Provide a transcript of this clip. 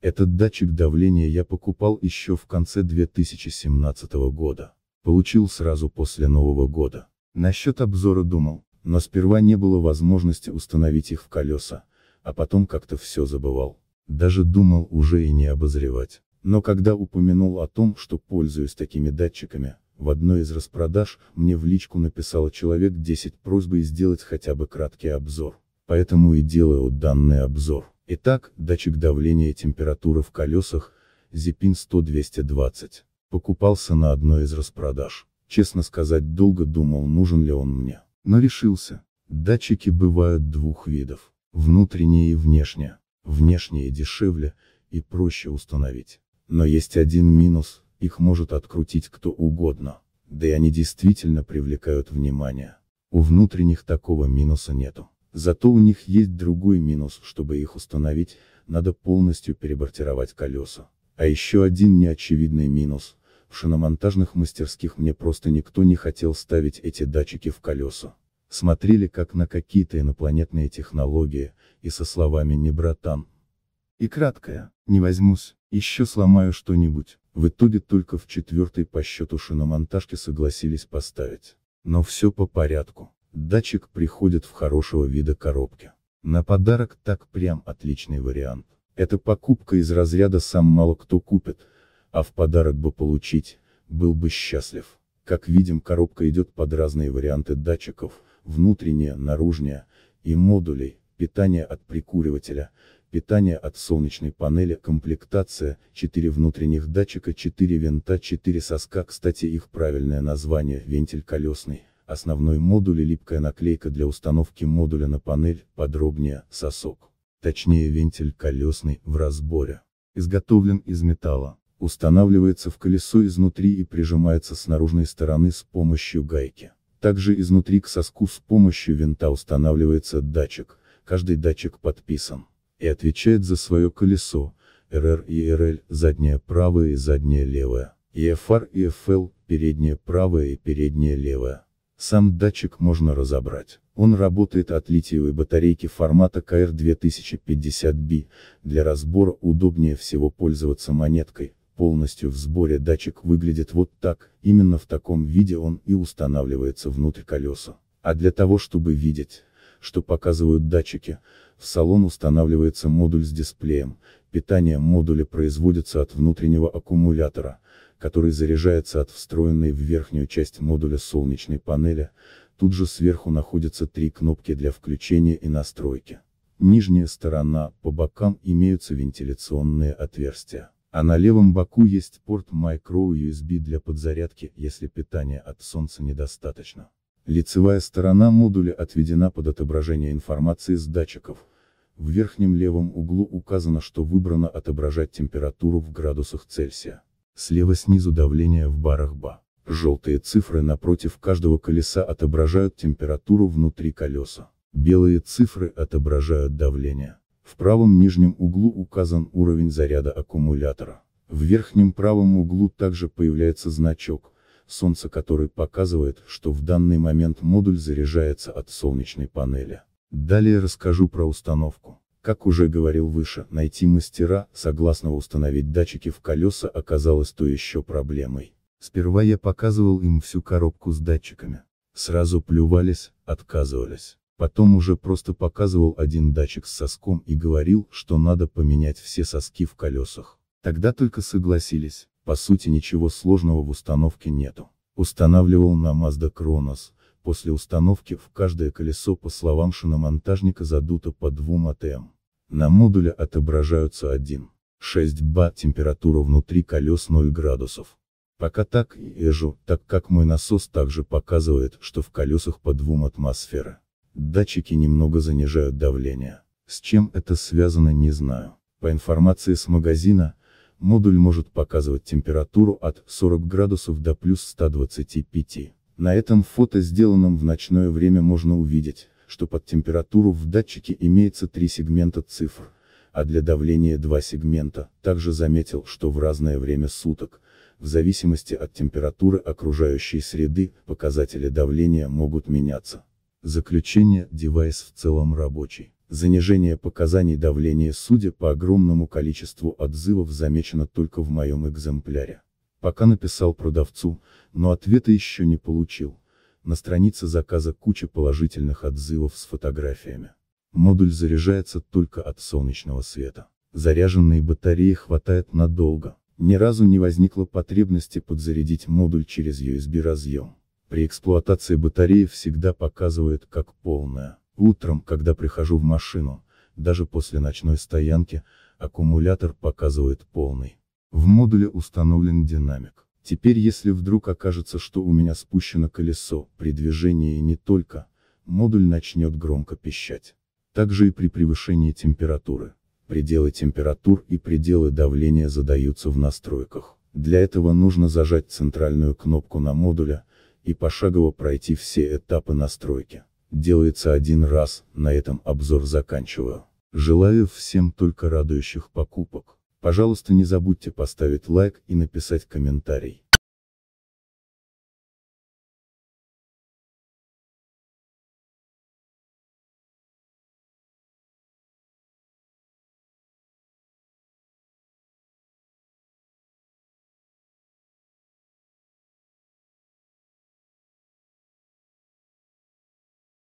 Этот датчик давления я покупал еще в конце 2017 года. Получил сразу после Нового года. Насчет обзора думал, но сперва не было возможности установить их в колеса, а потом как-то все забывал. Даже думал уже и не обозревать. Но когда упомянул о том, что пользуюсь такими датчиками, в одной из распродаж, мне в личку написало человек 10 просьбой сделать хотя бы краткий обзор. Поэтому и делаю данный обзор. Итак, датчик давления и температуры в колесах, Zipin 100-220, покупался на одной из распродаж. Честно сказать, долго думал, нужен ли он мне, но решился. Датчики бывают двух видов, внутренние и внешние. Внешние дешевле и проще установить. Но есть один минус, их может открутить кто угодно, да и они действительно привлекают внимание. У внутренних такого минуса нету. Зато у них есть другой минус, чтобы их установить, надо полностью перебортировать колеса. А еще один неочевидный минус, в шиномонтажных мастерских мне просто никто не хотел ставить эти датчики в колеса. Смотрели как на какие-то инопланетные технологии, и со словами «не братан». И краткое, не возьмусь, еще сломаю что-нибудь. В итоге только в четвертой по счету шиномонтажке согласились поставить. Но все по порядку датчик приходит в хорошего вида коробке. На подарок так прям отличный вариант. Эта покупка из разряда сам мало кто купит, а в подарок бы получить, был бы счастлив. Как видим коробка идет под разные варианты датчиков, внутренняя, наружная, и модулей, питание от прикуривателя, питание от солнечной панели, комплектация, 4 внутренних датчика, 4 винта, 4 соска, кстати их правильное название, вентиль колесный. Основной модуль и липкая наклейка для установки модуля на панель, подробнее, сосок. Точнее вентиль колесный, в разборе. Изготовлен из металла. Устанавливается в колесо изнутри и прижимается с наружной стороны с помощью гайки. Также изнутри к соску с помощью винта устанавливается датчик, каждый датчик подписан. И отвечает за свое колесо, РР и РЛ, заднее правое и заднее левое, и FR и FL, переднее правое и переднее левое. Сам датчик можно разобрать. Он работает от литиевой батарейки формата KR2050B, для разбора удобнее всего пользоваться монеткой, полностью в сборе датчик выглядит вот так, именно в таком виде он и устанавливается внутрь колеса. А для того чтобы видеть, что показывают датчики, в салон устанавливается модуль с дисплеем, питание модуля производится от внутреннего аккумулятора, который заряжается от встроенной в верхнюю часть модуля солнечной панели, тут же сверху находятся три кнопки для включения и настройки. Нижняя сторона, по бокам имеются вентиляционные отверстия. А на левом боку есть порт micro USB для подзарядки, если питания от солнца недостаточно. Лицевая сторона модуля отведена под отображение информации с датчиков. В верхнем левом углу указано, что выбрано отображать температуру в градусах Цельсия. Слева снизу давление в барах БА. Желтые цифры напротив каждого колеса отображают температуру внутри колеса. Белые цифры отображают давление. В правом нижнем углу указан уровень заряда аккумулятора. В верхнем правом углу также появляется значок, солнца который показывает, что в данный момент модуль заряжается от солнечной панели. Далее расскажу про установку. Как уже говорил выше, найти мастера, согласного установить датчики в колеса оказалось то еще проблемой. Сперва я показывал им всю коробку с датчиками. Сразу плювались, отказывались. Потом уже просто показывал один датчик с соском и говорил, что надо поменять все соски в колесах. Тогда только согласились, по сути ничего сложного в установке нету. Устанавливал на Mazda Kronos, после установки в каждое колесо по словам шиномонтажника задуто по двум АТМ. На модуле отображаются 1, 6 ба, температура внутри колес 0 градусов. Пока так езжу, так как мой насос также показывает, что в колесах по двум атмосферы. Датчики немного занижают давление. С чем это связано не знаю. По информации с магазина, Модуль может показывать температуру от 40 градусов до плюс 125. На этом фото, сделанном в ночное время, можно увидеть, что под температуру в датчике имеется три сегмента цифр, а для давления два сегмента. Также заметил, что в разное время суток, в зависимости от температуры окружающей среды, показатели давления могут меняться. Заключение, девайс в целом рабочий. Занижение показаний давления судя по огромному количеству отзывов замечено только в моем экземпляре. Пока написал продавцу, но ответа еще не получил. На странице заказа куча положительных отзывов с фотографиями. Модуль заряжается только от солнечного света. Заряженные батареи хватает надолго. Ни разу не возникло потребности подзарядить модуль через USB разъем. При эксплуатации батареи всегда показывает как полная. Утром, когда прихожу в машину, даже после ночной стоянки, аккумулятор показывает полный. В модуле установлен динамик. Теперь если вдруг окажется, что у меня спущено колесо, при движении и не только, модуль начнет громко пищать. Также и при превышении температуры. Пределы температур и пределы давления задаются в настройках. Для этого нужно зажать центральную кнопку на модуле, и пошагово пройти все этапы настройки делается один раз, на этом обзор заканчиваю. Желаю всем только радующих покупок. Пожалуйста не забудьте поставить лайк и написать комментарий.